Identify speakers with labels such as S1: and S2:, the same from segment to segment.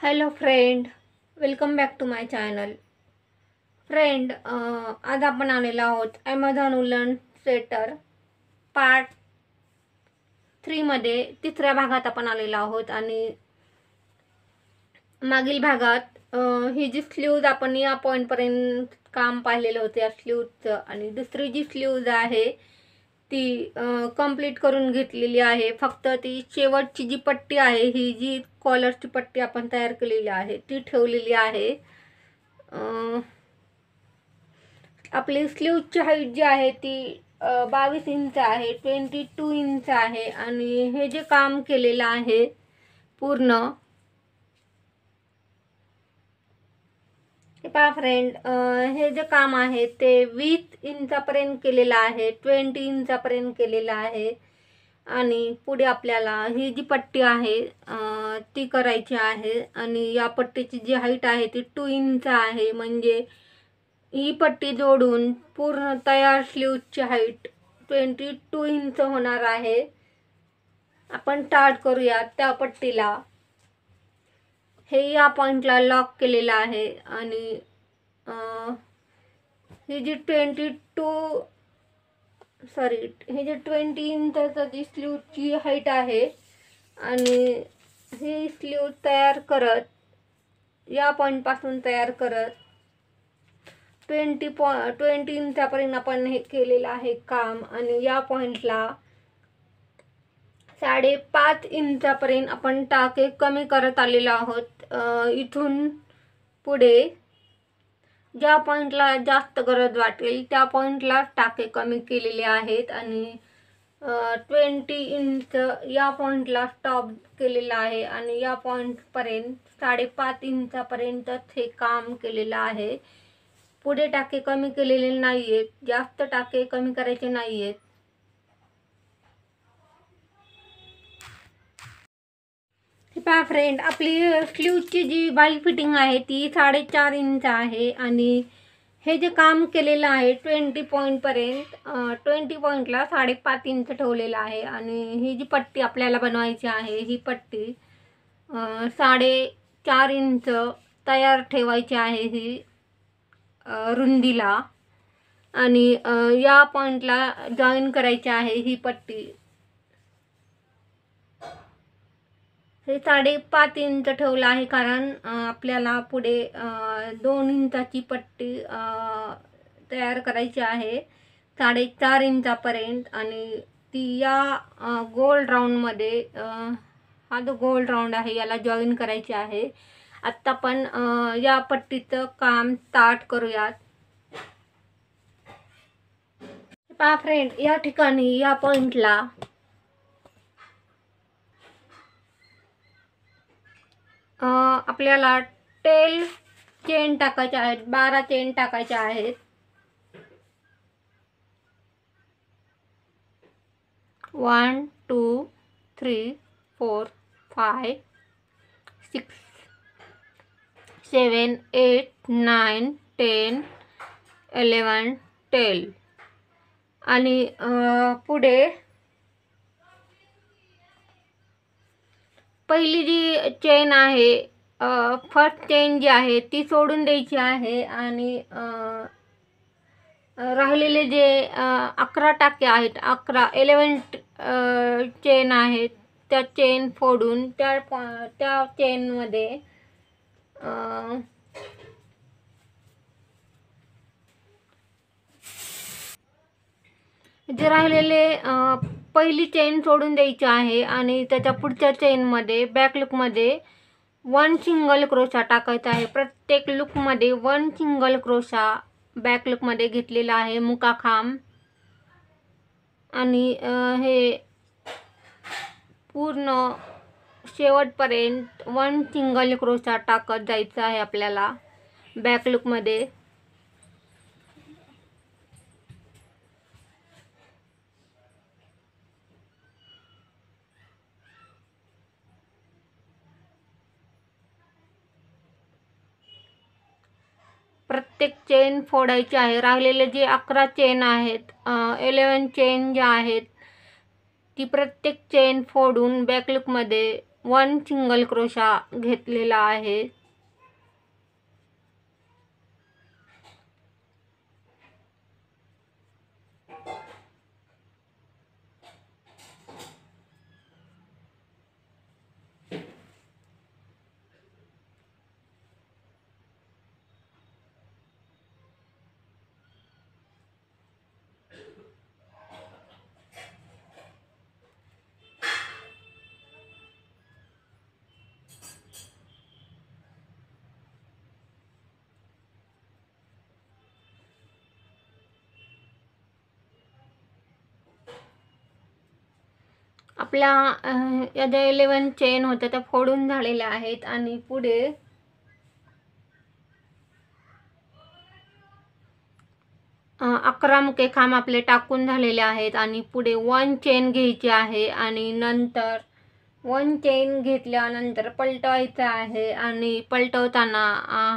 S1: hello friend welcome back to my channel friend आज आपण आलेलो आहोत ॲमेझॉन उलन स्वेटर पार्ट थ्रीमध्ये तिसऱ्या भागात आपण आलेलो आहोत आणि मागील भागात ही जी स्लीव्ज आपण या पॉईंटपर्यंत काम पाहिलेलं होतं या स्ल्यूजचं आणि दुसरी जी स्लीव्ज आहे ती कंप्लीट करून घेतलेली आहे फक्त ती शेवटची जी पट्टी आहे ही जी कॉलरची पट्टी आपण तयार केलेली आहे ती ठेवलेली आहे आपली स्लीवची हाईट जी आहे ती बावीस इंच आहे ट्वेंटी टू इंच आहे आणि हे जे काम केलेलं आहे पूर्ण पहा फ्रेंड हे जे काम आहे ते वीस इंचापर्यंत केलेलं आहे ट्वेंटी इंचापर्यंत केलेलं आहे आणि पुढे आपल्याला ही जी पट्टी आहे ती करायची आहे आणि या पट्टीची जी हाईट आहे ती टू इंच आहे म्हणजे ही पट्टी जोडून पूर्ण तयार स्लीवची हाईट ट्वेंटी टू इंच होणार आहे आपण स्टार्ट करूया त्या पट्टीला हे या पॉईंटला लॉक केलेलं आहे आणि ही जी ट्वेंटी टू सॉरी हे जे ट्वेंटी इंचचं जी स्लीवची हाईट आहे आणि ही स्लीव तयार करत या पॉईंटपासून तयार करत ट्वेंटी पॉ ट्वेंटी इंचापर्यंत आपण हे केलेलं आहे काम आणि या पॉईंटला साडेपाच इंचापर्यंत आपण टाके कमी करत आलेलो आहोत इथून पुढे ज्या पॉईंटला जास्त गरज वाटेल त्या पॉईंटला टाके कमी केलेले आहेत आणि ट्वेंटी इंच या पॉईंटला स्टॉप केलेला आहे आणि या पॉईंटपर्यंत साडेपाच इंचापर्यंतच हे काम केलेलं आहे पुढे टाके कमी केलेले नाही आहेत जास्त टाके कमी करायचे नाही आहेत पहा फ्रेंड आपली स्लीवची जी बाई फिटिंग आहे ती साडेचार इंच आहे आणि हे जे काम केलेलं आहे ट्वेंटी पॉईंटपर्यंत ट्वेंटी पॉईंटला साडेपाच इंच ठेवलेलं आहे आणि ही जी पट्टी आपल्याला बनवायची आहे ही पट्टी चार इंच तयार ठेवायची आहे ही रुंदीला आणि या पॉईंटला जॉईन करायची आहे ही पट्टी हे साडेपाच इंच ठेवलं आहे कारण आपल्याला पुढे दोन इंचाची पट्टी तयार करायची आहे साडेचार इंचापर्यंत आणि ती या गोल राऊंडमध्ये हा जो गोल राऊंड आहे याला जॉईन करायची आहे आत्ता पण या पट्टीचं काम स्टार्ट करूयात पहा फ्रेंड या ठिकाणी या पॉईंटला आपल्याला टेल चेन टाकायच्या आहेत बारा चेन टाकायच्या आहेत one two three four five six seven eight nine ten eleven twelve आणि पुढे पहिली जी चेन आहे फर्स्ट चेन जी आहे ती सोडून द्यायची आहे आणि राहिलेले जे अकरा टाके आहेत अकरा इलेवन चेन आहेत त्या चेन फोडून त्या त्या चेनमध्ये जे राहिलेले पहिली चेन सोडून द्यायची आहे आणि त्याच्या पुढच्या चेनमध्ये बॅक लुकमध्ये वन सिंगल क्रोशा टाकायचा आहे प्रत्येक लुकमध्ये वन सिंगल क्रोशा बॅक लुकमध्ये घेतलेला आहे मुका आणि हे पूर्ण शेवटपर्यंत वन सिंगल क्रोशा टाकत जायचं आहे आपल्याला बॅक लुकमध्ये प्रत्येक चेन फोडायची आहे राहिलेले जे अकरा चेन आहेत इलेवन चेन ज्या आहेत ती प्रत्येक चेन फोडून बॅकलुकमध्ये वन सिंगल क्रोशा घेतलेला आहे आपल्या या ज्या इलेवन चेन होत्या त्या फोडून झालेल्या आहेत आणि पुढे अकरा मुके खांब आपले टाकून झालेले आहेत आणि पुढे वन चेन घ्यायची आहे आणि नंतर वन चेन घेतल्यानंतर पलटवायचं आहे आणि पलटवताना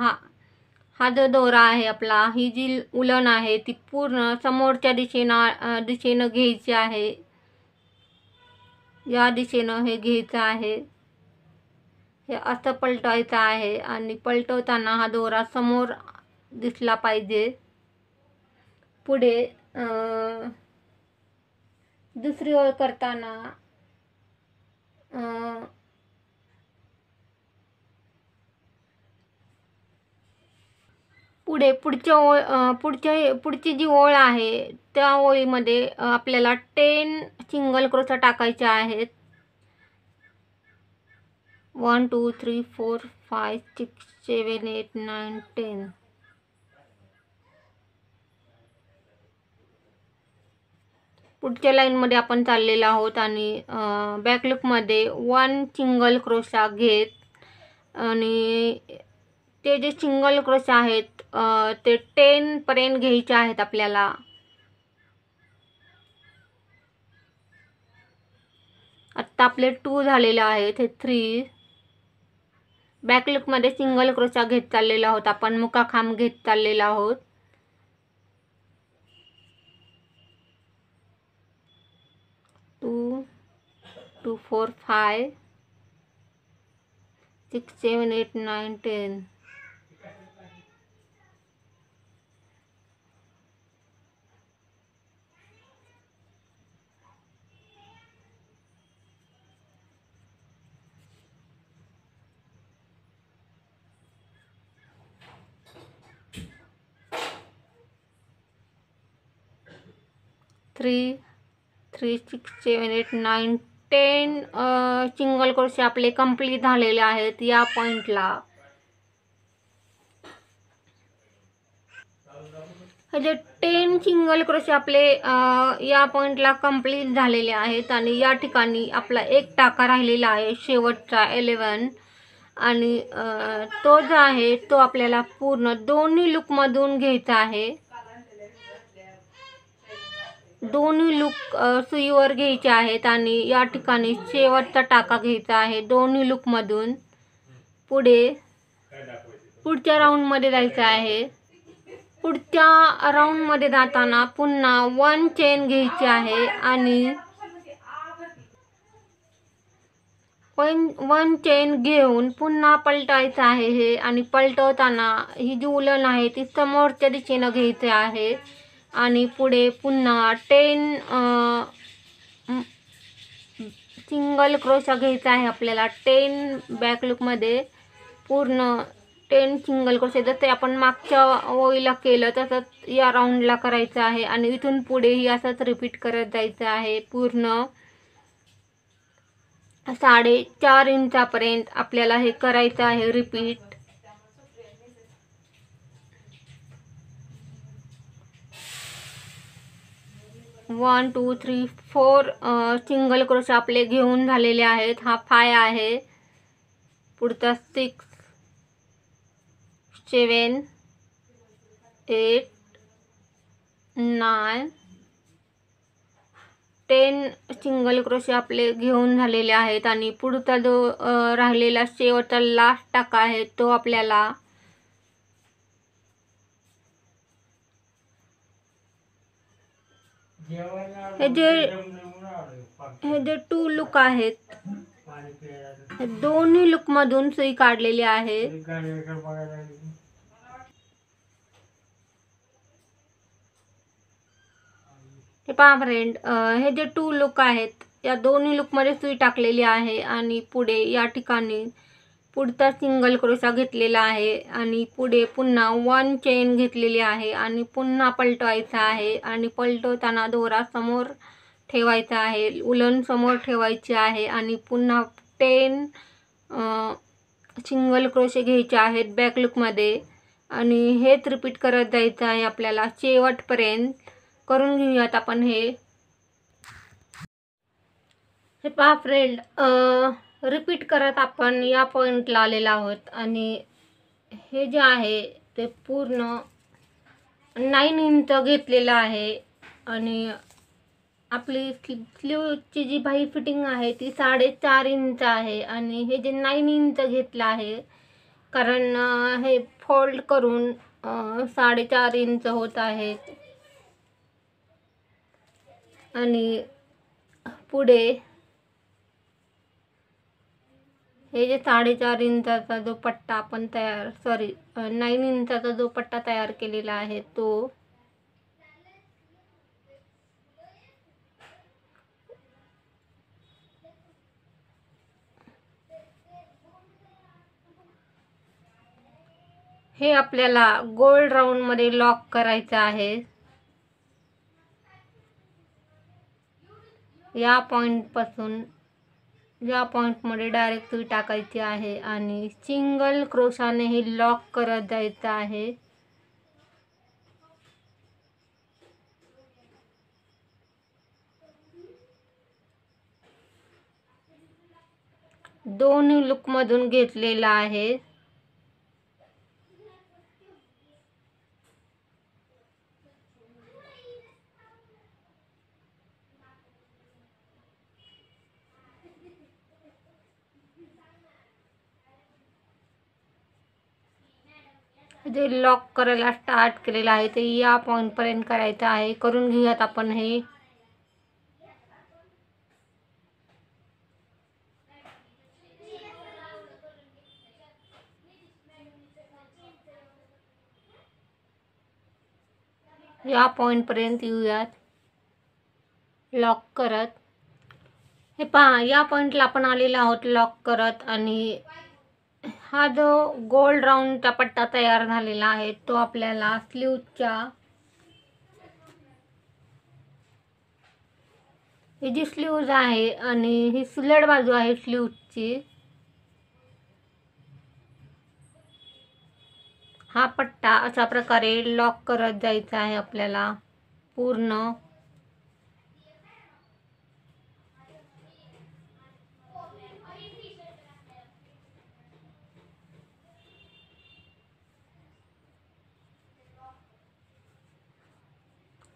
S1: हा हा जो दोरा आहे आपला ही जी उलन आहे ती पूर्ण समोरच्या दिशेनं दिशेनं घ्यायची आहे या दिशेनं हे घ्यायचं आहे हे असं पलटवायचं आहे आणि पलटवताना हा दोरा समोर दिसला पाहिजे पुढे दुसरी ओळ करताना पुढे पुढच्या ओळ पुढच्या पुढची जी ओळ आहे त्या ओळीमध्ये आपल्याला टेन सिंगल क्रोशा टाकायच्या आहेत one two three four five six seven eight nine ten पुढच्या लाईनमध्ये आपण चाललेलो आहोत आणि बॅकलुकमध्ये वन सिंगल क्रोशा घेत आणि ते जे सिंगल क्रोशे आहेत ते टेनपर्यंत घ्यायचे आहेत आपल्याला आत्ता आपले टू झालेले आहेत हे थ्री बॅकलुकमध्ये सिंगल क्रोशा घेत चाललेला आहोत आपण मुकाखांब घेत चाललेला आहोत two two four five six seven eight nine ten three three six seven eight nine ten single क्रोशे आपले कंप्लीट झालेले आहेत या पॉईंटला जे टेन सिंगल क्रोशे आपले या पॉईंटला कंप्लीट झालेले आहेत आणि या ठिकाणी आपला एक टाका राहिलेला आहे शेवटचा एलेवन आणि तो जो आहे तो आपल्याला पूर्ण दोन्ही लुकमधून घ्यायचा आहे दोन्ही लूक सुईवर घ्यायचे आहेत आणि या ठिकाणी शेवटचा टाका घ्यायचा आहे दोन्ही लुकमधून पुढे पुढच्या राऊंडमध्ये जायचं आहे पुढच्या राऊंडमध्ये जाताना पुन्हा वन चेन घ्यायची आहे आणि वन वन चेन घेऊन पुन्हा पलटायचं आहे हे आणि पलटवताना ही जी उलन आहे ती समोरच्या दिशेनं घ्यायचे आहे आणि पुढे पुन्हा टेन सिंगल क्रोशा घ्यायचा आहे आपल्याला टेन बॅक पूर्ण टेन सिंगल क्रोशा जसे आपण मागच्या ओळीला केलं तसंच या राऊंडला करायचं आहे आणि इथून पुढेही असंच रिपीट करत जायचं आहे पूर्ण साडेचार इंचापर्यंत आपल्याला हे करायचं आहे repeat one two three four single क्रोशे आपले घेऊन झालेले आहेत हा फाय आहे पुढचा six seven eight nine ten single क्रोशे आपले घेऊन झालेले आहेत आणि पुढचा जो राहिलेला शेवटचा लास्ट टाका आहे तो आपल्याला हे जे हे जे टू लुक आहेत दोन्ही लुक मधून सुई काढलेली आहे हे पहा फ्रेंड हे जे टू लुक आहेत या दोन्ही लुकमध्ये सुई टाकलेली आहे आणि पुढे या ठिकाणी पुढचा सिंगल क्रोशा घेतलेला आहे आणि पुढे पुन्हा वन चेन घेतलेली आहे आणि पुन्हा पलटवायचा आहे आणि पलटवताना दोरा समोर ठेवायचा आहे उलन समोर ठेवायची आहे आणि पुन्हा टेन सिंगल क्रोशे घ्यायचे आहेत बॅक आणि हेच रिपीट करत जायचं आहे आपल्याला शेवटपर्यंत करून घेऊयात आपण हे पहा फ्रेंड रिपीट करत आपण या पॉईंटला आलेलो आहोत आणि हे जे आहे ते पूर्ण नाईन इंच घेतलेलं आहे आणि आपली स्लीवची जी बाई फिटिंग आहे ती साडेचार इंच आहे आणि हे जे नाईन इंच घेतलं आहे कारण हे फोल्ड करून साडेचार इंच होत आहे आणि पुढे हे जे साडेचार इंचाचा जो पट्टा आपण तयार सॉरी नाईन इंचाचा जो पट्टा तयार केलेला आहे तो हे आपल्याला गोल्ड राऊंडमध्ये लॉक करायचं आहे या पॉइंट पॉईंटपासून या पॉईंटमध्ये डायरेक्ट तुम्ही टाकायची आहे आणि सिंगल क्रोशाने हे लॉक करत जायचं आहे दोन लुकमधून घेतलेला आहे जे लॉक करायला स्टार्ट केलेलं आहे ते या पॉईंटपर्यंत करायचं आहे करून घेऊयात आपण हे या पॉईंटपर्यंत येऊयात लॉक करत हे पहा या पॉईंटला आपण आलेलो आहोत लॉक करत आणि हा जो गोल्ड राऊंडचा पट्टा तयार झालेला आहे तो आपल्याला स्लीवच्या ही जी स्लीव्ज आहे आणि ही सुलड बाजू आहे स्लीवची हा पट्टा अशा प्रकारे लॉक करत जायचा आहे आपल्याला पूर्ण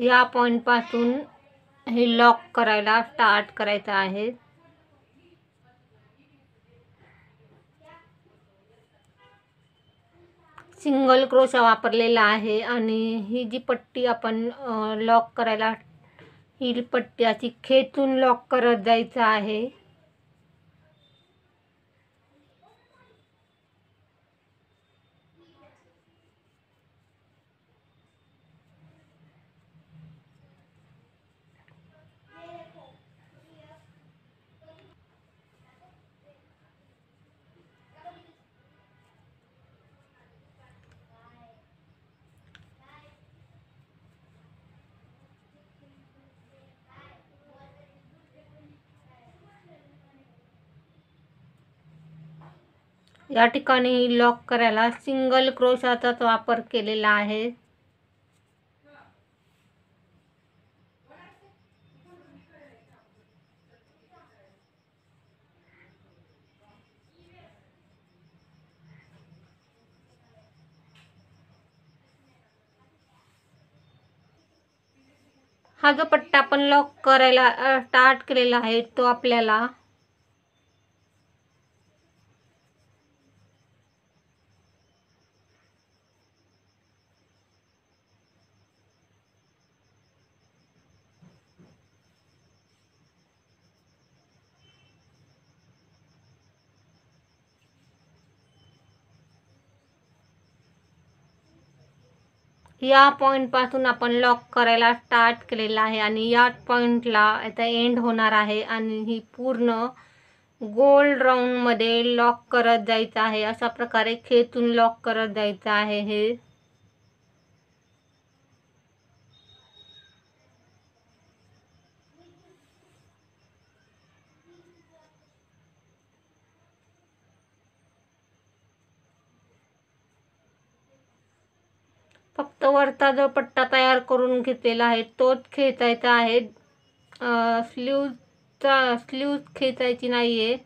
S1: या पॉईंटपासून हे लॉक करायला स्टार्ट करायचं आहे सिंगल क्रोशा वापरलेला आहे आणि ही जी पट्टी आपण लॉक करायला ही पट्टी अशी खेचून लॉक करत जायचं आहे या ठिकाणी लॉक करायला सिंगल क्रोशाचाच वापर केलेला आहे हा जो पट्टा आपण लॉक करायला स्टार्ट केलेला आहे तो आपल्याला या पॉइंट पासून आपण लॉक करायला स्टार्ट केलेला आहे आणि या पॉईंटला आता एंड होणार आहे आणि ही पूर्ण गोल मध्ये लॉक करत जायचं आहे अशा प्रकारे खेचून लॉक करत जायचं आहे हे फक्त वरचा जो पट्टा तयार करून घेतलेला आहे तोच खेचायचा आहे स्लीवचा स्लीव खेचायची नाही आहे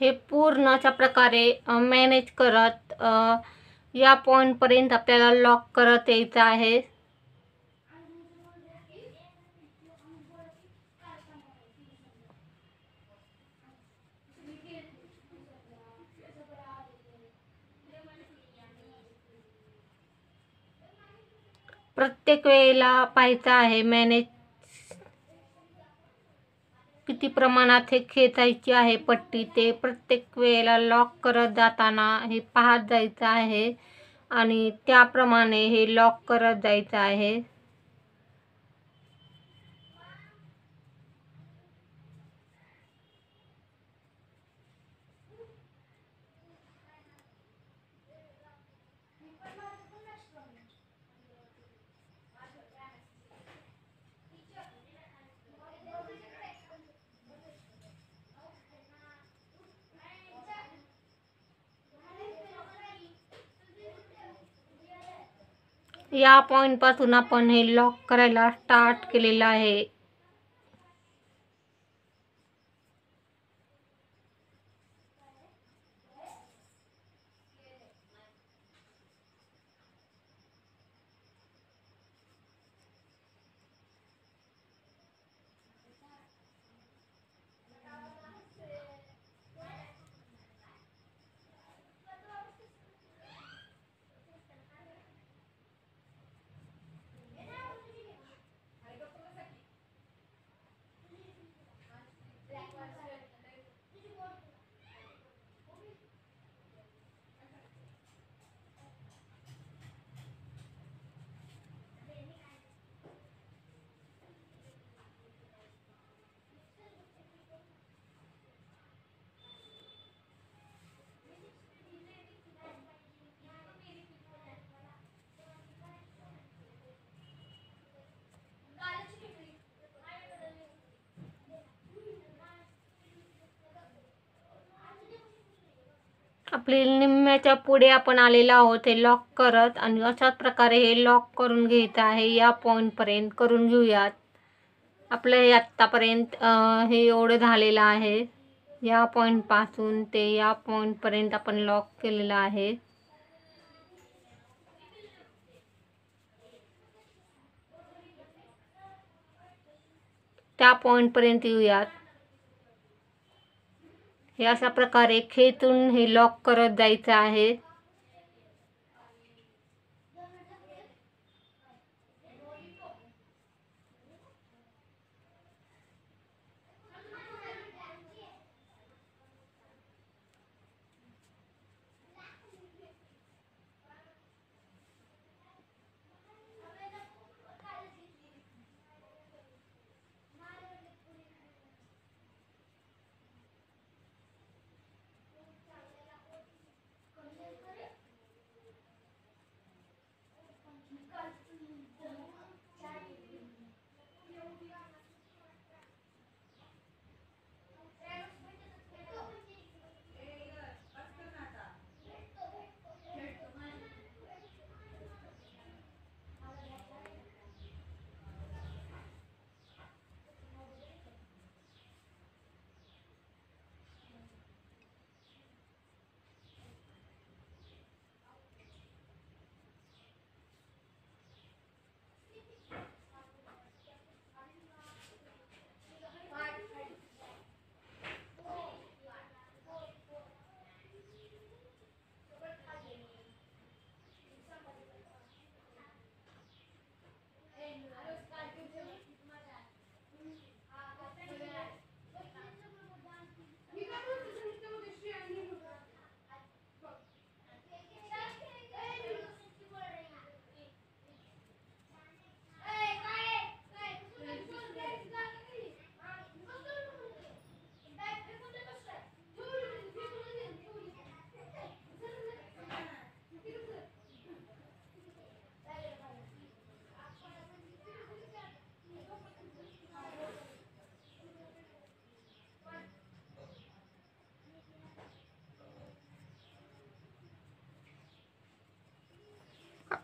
S1: हे पूर्ण अशा प्रकारे मॅनेज करत या पॉईंटपर्यंत आपल्याला लॉक करत यायचं आहे प्रत्येक वेळेला पाहायचं आहे मॅनेज किती प्रमाणात हे खेचायची आहे पट्टी ते प्रत्येक वेळेला लॉक करत जाताना हे पाहत जायचं आहे आणि त्याप्रमाणे हे लॉक करत जायचं आहे या पासून आपण हे लॉक करायला स्टार्ट केलेलं आहे आपली निम्म्याच्या पुढे आपण आलेलो आहोत हे लॉक करत आणि अशाच प्रकारे हे लॉक करून घ्यायचं आहे या पॉईंटपर्यंत करून घेऊयात आपलं हे आत्तापर्यंत हे एवढं झालेलं आहे या पॉईंटपासून ते या पॉईंटपर्यंत आपण लॉक केलेलं आहे त्या पॉईंटपर्यंत येऊयात हे अशा प्रकारे खेचून हे लॉक करत जायचं आहे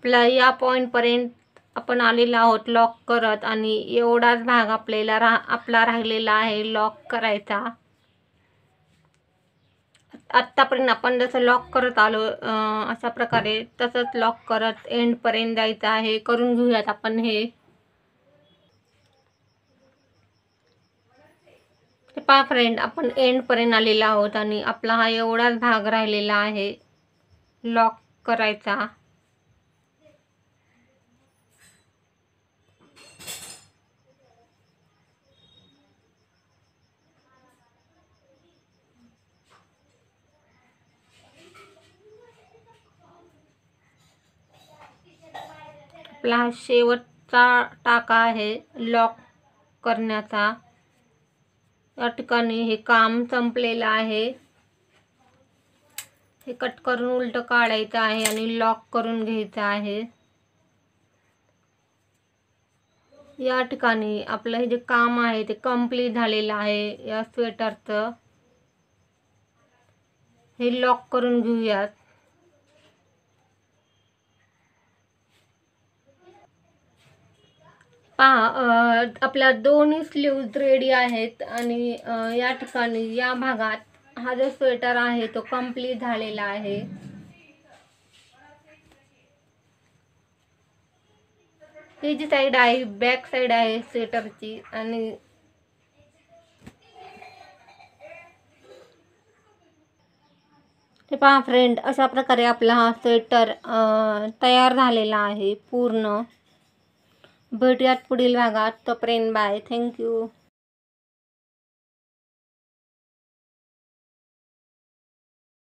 S1: आपला या पॉईंटपर्यंत आपण आलेला आहोत लॉक करत आणि एवढाच भाग आपल्याला रा आपला राहिलेला आहे लॉक करायचा आत्तापर्यंत आपण जसं लॉक करत आलो अशा प्रकारे तसंच लॉक करत एंडपर्यंत जायचं आहे करून घेऊयात आपण हे पा फ्रेंड आपण एंडपर्यंत आलेला आहोत आणि आपला हा एवढाच भाग राहिलेला आहे लॉक करायचा आपला हा शेवटचा टाका आहे लॉक करण्याचा या ठिकाणी हे काम संपलेलं आहे हे कट करून उलट काढायचं आहे आणि लॉक करून घ्यायचं आहे या ठिकाणी आपलं हे जे काम आहे ते कम्प्लीट झालेलं आहे या स्वेटरचं हे लॉक करून घेऊयात पहा आपल्या दोन स्लीव्ज रेडी आहेत आणि या ठिकाणी या भागात हा जो स्वेटर आहे तो कम्प्लीट झालेला आहे ही जी साईड आहे बॅक साईड आहे स्वेटरची आणि ते पहा फ्रेंड अशा प्रकारे आपला हा स्वेटर तयार झालेला आहे पूर्ण भेटूयात पुढील भागात तोपर्यंत बाय थँक्यू